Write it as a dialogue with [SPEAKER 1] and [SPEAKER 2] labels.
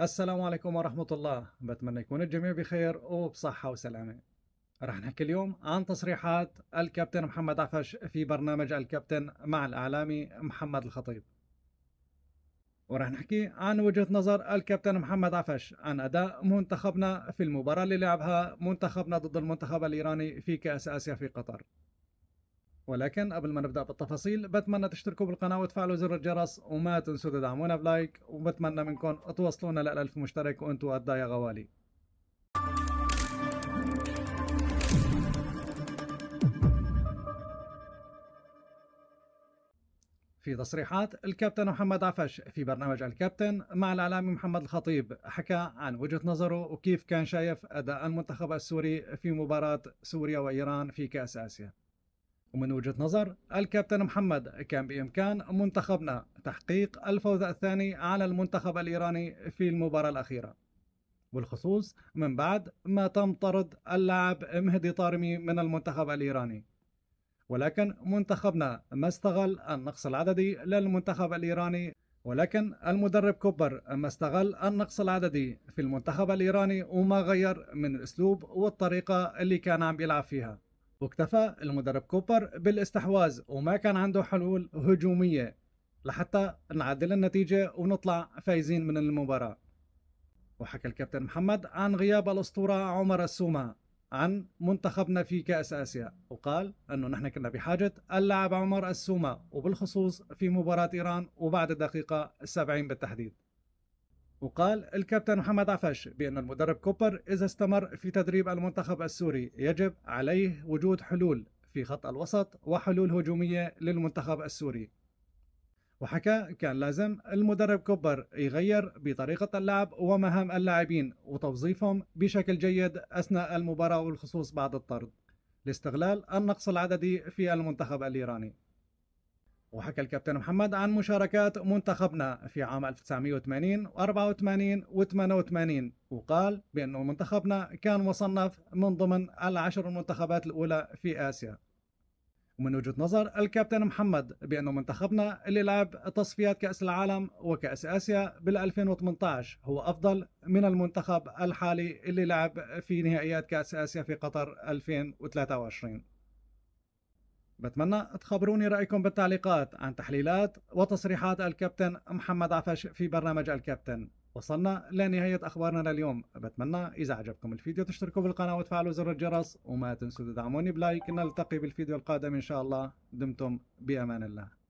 [SPEAKER 1] السلام عليكم ورحمة الله بتمنى يكون الجميع بخير وبصحة وسلامة رح نحكي اليوم عن تصريحات الكابتن محمد عفش في برنامج الكابتن مع الإعلامي محمد الخطيب ورح نحكي عن وجهة نظر الكابتن محمد عفش عن أداء منتخبنا في المباراة اللي لعبها منتخبنا ضد المنتخب الإيراني في كأس آسيا في قطر ولكن قبل ما نبدأ بالتفاصيل بتمنى تشتركوا بالقناة وتفعلوا زر الجرس وما تنسوا تدعمونا بلايك وبتمنى منكم توصلونا 1000 مشترك وانتوا قد يا غوالي في تصريحات الكابتن محمد عفش في برنامج الكابتن مع الإعلامي محمد الخطيب حكى عن وجهة نظره وكيف كان شايف أداء المنتخب السوري في مباراة سوريا وإيران في كأس آسيا ومن وجهة نظر الكابتن محمد كان بإمكان منتخبنا تحقيق الفوز الثاني على المنتخب الإيراني في المباراة الأخيرة بالخصوص من بعد ما تم طرد اللاعب مهدي طارمي من المنتخب الإيراني ولكن منتخبنا ما استغل النقص العددي للمنتخب الإيراني ولكن المدرب كوبر ما استغل النقص العددي في المنتخب الإيراني وما غير من الأسلوب والطريقة اللي كان عم بيلعب فيها واكتفى المدرب كوبر بالاستحواذ وما كان عنده حلول هجومية لحتى نعدل النتيجة ونطلع فايزين من المباراة وحكى الكابتن محمد عن غياب الأسطورة عمر السومة عن منتخبنا في كأس آسيا وقال أنه نحن كنا بحاجة اللاعب عمر السومة وبالخصوص في مباراة إيران وبعد الدقيقة 70 بالتحديد وقال الكابتن محمد عفش بأن المدرب كوبر إذا استمر في تدريب المنتخب السوري يجب عليه وجود حلول في خط الوسط وحلول هجومية للمنتخب السوري وحكى كان لازم المدرب كوبر يغير بطريقة اللعب ومهام اللاعبين وتوظيفهم بشكل جيد أثناء المباراة والخصوص بعد الطرد لاستغلال النقص العددي في المنتخب الإيراني وحكى الكابتن محمد عن مشاركات منتخبنا في عام 1980 و84 و88 وقال بأنه منتخبنا كان مصنف من ضمن العشر المنتخبات الأولى في آسيا ومن وجهة نظر الكابتن محمد بأنه منتخبنا اللي لعب تصفيات كأس العالم وكأس آسيا بال2018 هو أفضل من المنتخب الحالي اللي لعب في نهائيات كأس آسيا في قطر 2023 بتمنى تخبروني رأيكم بالتعليقات عن تحليلات وتصريحات الكابتن محمد عفش في برنامج الكابتن وصلنا لنهاية أخبارنا لليوم بتمنى إذا عجبكم الفيديو تشتركوا بالقناة وتفعلوا زر الجرس وما تنسوا تدعموني بلايك نلتقي بالفيديو القادم إن شاء الله دمتم بأمان الله